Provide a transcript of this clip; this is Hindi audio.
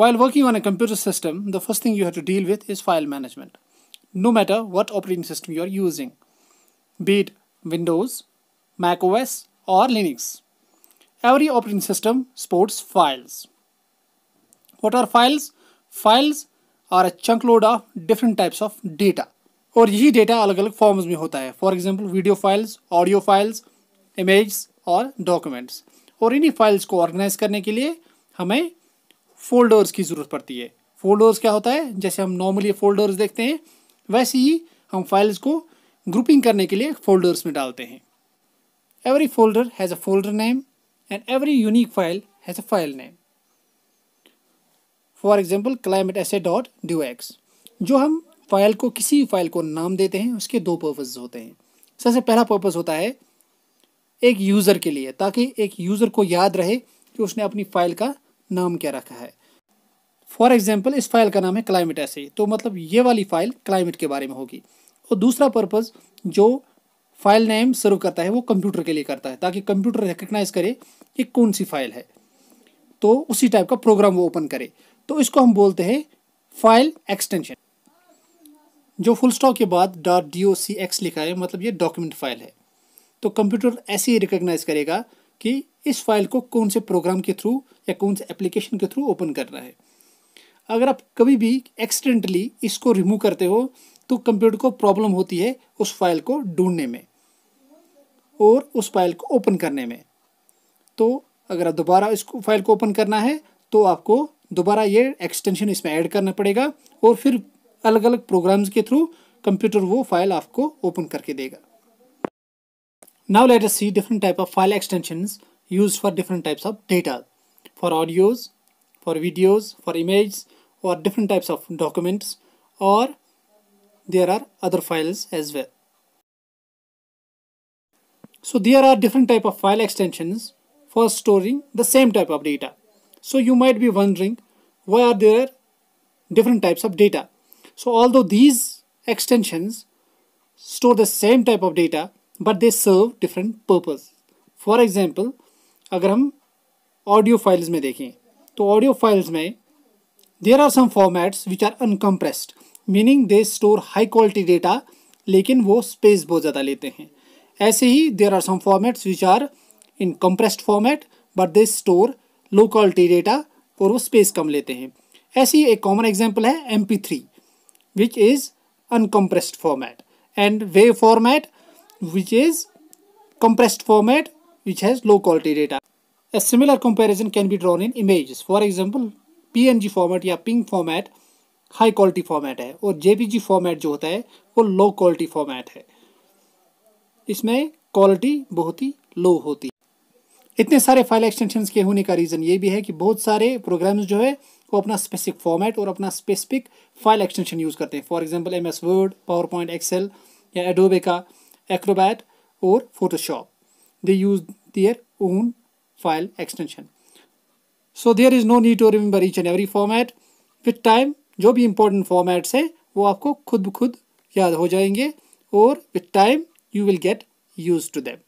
While working on a computer system, the first thing you have to deal with is file management. No matter what operating system you are using, be it Windows, Mac OS, or Linux. Every operating system sports files. What are files? Files are a chunk load of different types of data. और यही डेटा अलग अलग फॉर्म्स में होता है for example video files audio files image और डॉक्यूमेंट्स और इन्हीं फाइल्स को ऑर्गेनाइज करने के लिए हमें फोल्डर्स की ज़रूरत पड़ती है फोल्डर्स क्या होता है जैसे हम नॉर्मली फोल्डर्स देखते हैं वैसे ही हम फाइल्स को ग्रुपिंग करने के लिए फोल्डर्स में डालते हैं every folder has a folder name and every unique file has a file name for example climate S A dot doc X जो हम फाइल को किसी फाइल को नाम देते हैं उसके दो पर्पज होते हैं सबसे पहला पर्पज़ होता है एक यूज़र के लिए ताकि एक यूज़र को याद रहे कि उसने अपनी फ़ाइल का नाम क्या रखा है फॉर एग्जाम्पल इस फाइल का नाम है क्लाइमेट ऐसे तो मतलब ये वाली फाइल क्लाइमेट के बारे में होगी और दूसरा पर्पज़ जो फाइल नेम सर्व करता है वो कंप्यूटर के लिए करता है ताकि कंप्यूटर रिकग्नाइज करे कि कौन सी फाइल है तो उसी टाइप का प्रोग्राम वो ओपन करे तो इसको हम बोलते हैं फाइल एक्सटेंशन जो फुल स्टॉक के बाद dot D O C X लिखा है मतलब ये डॉक्यूमेंट फाइल है तो कंप्यूटर ऐसे ही रिकग्नाइज करेगा कि इस फाइल को कौन से प्रोग्राम के थ्रू या कौन से एप्लीकेशन के थ्रू ओपन करना है अगर आप कभी भी एक्सीडेंटली इसको रिमूव करते हो तो कंप्यूटर को प्रॉब्लम होती है उस फाइल को ढूंढने में और उस फाइल को ओपन करने में तो अगर आप दोबारा इस फाइल को ओपन करना है तो आपको दोबारा ये एक्सटेंशन इसमें ऐड करना पड़ेगा और फिर अलग अलग प्रोग्राम्स के थ्रू कंप्यूटर वो फाइल आपको ओपन करके देगा Now let us see different type of file extensions used for different types of data. For audios, for videos, for images, or different types of documents, or there are other files as well. So there are different type of file extensions for storing the same type of data. So you might be wondering why are there different types of data. So although these extensions store the same type of data, but they serve different purpose for example अगर हम ऑडियो फाइल्स में देखें तो ऑडियो फाइल्स में there are some formats which are uncompressed meaning they store high quality data लेकिन वो स्पेस बहुत ज़्यादा लेते हैं ऐसे ही there are some formats which are in compressed format but they store low quality data और वो स्पेस कम लेते हैं ऐसे ही एक कॉमन एग्जाम्पल है M P three which is uncompressed format and वे format which is compressed format which has low quality data. A similar comparison can be drawn in images. For example, PNG format ya PNG format high quality format hai aur JPG format jo hota hai wo low quality format hai isme quality bahut hi low hoti है इतने सारे फाइल एक्सटेंशन के होने का रीज़न ये भी है कि बहुत सारे प्रोग्राम्स जो है वो अपना स्पेसिफिक फॉर्मेट और अपना स्पेसिफिक फाइल एक्सटेंशन यूज़ करते हैं for example M S Word PowerPoint Excel या एडोबे का Acrobat or Photoshop. They use their own file extension. So there is no need to remember each and every format. With time, जो भी important formats है वो आपको खुद ब खुद याद हो जाएंगे और with time you will get used to them.